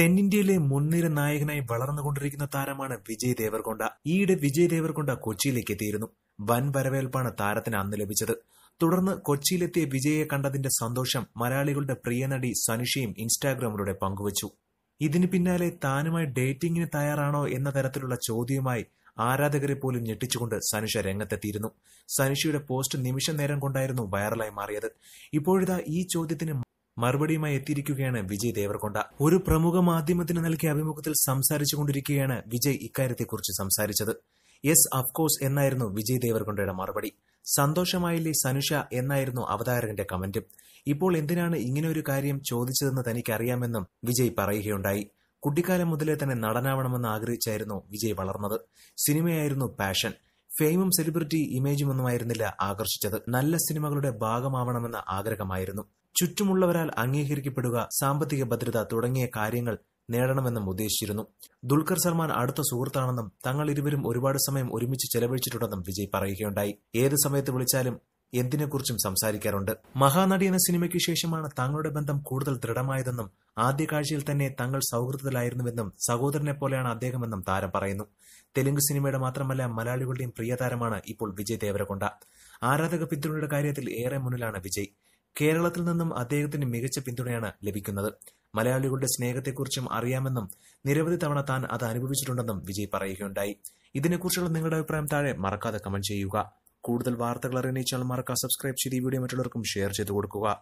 തെന്നിന്ത്യയിലെ മുൻനിര നായകനായി വളർന്നുകൊണ്ടിരിക്കുന്ന താരമാണ് വിജയ് ദേവർകൊണ്ട ഈയിടെ വിജയ് ദേവർകൊണ്ട കൊച്ചിയിലേക്ക് എത്തിയിരുന്നു വൻ വരവേൽപ്പാണ് താരത്തിന് അന്ന് ലഭിച്ചത് തുടർന്ന് കൊച്ചിയിലെത്തിയ വിജയെ കണ്ടതിന്റെ സന്തോഷം മലയാളികളുടെ പ്രിയ നടി സനുഷയും ഇൻസ്റ്റാഗ്രാമിലൂടെ പങ്കുവച്ചു ഇതിന് പിന്നാലെ താനുമായി ഡേറ്റിംഗിന് തയ്യാറാണോ എന്ന തരത്തിലുള്ള ചോദ്യവുമായി ആരാധകരെ പോലും ഞെട്ടിച്ചുകൊണ്ട് സനുഷ രംഗത്തെത്തിയിരുന്നു സനുഷയുടെ പോസ്റ്റ് നിമിഷ നേരം കൊണ്ടായിരുന്നു വൈറലായി മാറിയത് ഇപ്പോഴിതാ ഈ ചോദ്യത്തിന് മറുപടിയുമായി എത്തിയിരിക്കുകയാണ് വിജയ് ദേവർകൊണ്ട ഒരു പ്രമുഖ മാധ്യമത്തിന് നൽകിയ അഭിമുഖത്തിൽ സംസാരിച്ചുകൊണ്ടിരിക്കുകയാണ് വിജയ് ഇക്കാര്യത്തെക്കുറിച്ച് സംസാരിച്ചത് യെസ് അഫ്കോഴ്സ് എന്നായിരുന്നു വിജയ് ദേവർകൊണ്ടയുടെ മറുപടി സന്തോഷമായില്ലേ സനുഷ എന്നായിരുന്നു അവതാരകന്റെ കമന്റും ഇപ്പോൾ എന്തിനാണ് ഇങ്ങനെ ഒരു കാര്യം ചോദിച്ചതെന്ന് തനിക്കറിയാമെന്നും വിജയ് പറയുകയുണ്ടായി കുട്ടിക്കാലം മുതലേ തന്നെ നടനാവണമെന്ന് ആഗ്രഹിച്ചായിരുന്നു വിജയ് വളർന്നത് സിനിമയായിരുന്നു പാഷൻ ഫെയിമും സെലിബ്രിറ്റി ഇമേജുമൊന്നുമായിരുന്നില്ല ആകർഷിച്ചത് നല്ല സിനിമകളുടെ ഭാഗമാവണമെന്ന ആഗ്രഹമായിരുന്നു ചുറ്റുമുള്ളവരാൽ അംഗീകരിക്കപ്പെടുക സാമ്പത്തിക ഭദ്രത തുടങ്ങിയ കാര്യങ്ങൾ നേടണമെന്നും ഉദ്ദേശിച്ചിരുന്നു ദുൽഖർ സൽമാൻ അടുത്ത സുഹൃത്താണെന്നും തങ്ങൾ ഇരുവരും ഒരുപാട് സമയം ഒരുമിച്ച് ചെലവഴിച്ചിട്ടുണ്ടെന്നും വിജയ് പറയുകയുണ്ടായി ഏത് സമയത്ത് വിളിച്ചാലും എന്തിനെക്കുറിച്ചും സംസാരിക്കാറുണ്ട് മഹാനടി എന്ന സിനിമയ്ക്ക് ശേഷമാണ് തങ്ങളുടെ ബന്ധം കൂടുതൽ ദൃഢമായതെന്നും ആദ്യ കാഴ്ചയിൽ തന്നെ തങ്ങൾ സൗഹൃദത്തിലായിരുന്നുവെന്നും സഹോദരനെ പോലെയാണ് അദ്ദേഹമെന്നും താരം പറയുന്നു തെലുങ്ക് സിനിമയുടെ മാത്രമല്ല മലയാളികളുടെയും പ്രിയ താരമാണ് ഇപ്പോൾ വിജയ് ദേവരകൊണ്ട ആരാധക പിന്തുണയുടെ കാര്യത്തിൽ ഏറെ മുന്നിലാണ് വിജയ് കേരളത്തിൽ നിന്നും അദ്ദേഹത്തിന് മികച്ച പിന്തുണയാണ് ലഭിക്കുന്നത് മലയാളികളുടെ സ്നേഹത്തെക്കുറിച്ചും അറിയാമെന്നും നിരവധി തവണ താൻ അത് അനുഭവിച്ചിട്ടുണ്ടെന്നും വിജയ് പറയുകയുണ്ടായി ഇതിനെക്കുറിച്ചുള്ള നിങ്ങളുടെ അഭിപ്രായം താഴെ മറക്കാതെ കമന്റ് ചെയ്യുക കൂടുതൽ വാർത്തകൾ അറിയിച്ചാൽ മറക്കാതെ സബ്സ്ക്രൈബ് ചെയ്ത് ഈ വീഡിയോ മറ്റുള്ളവർക്കും ഷെയർ ചെയ്തു കൊടുക്കുക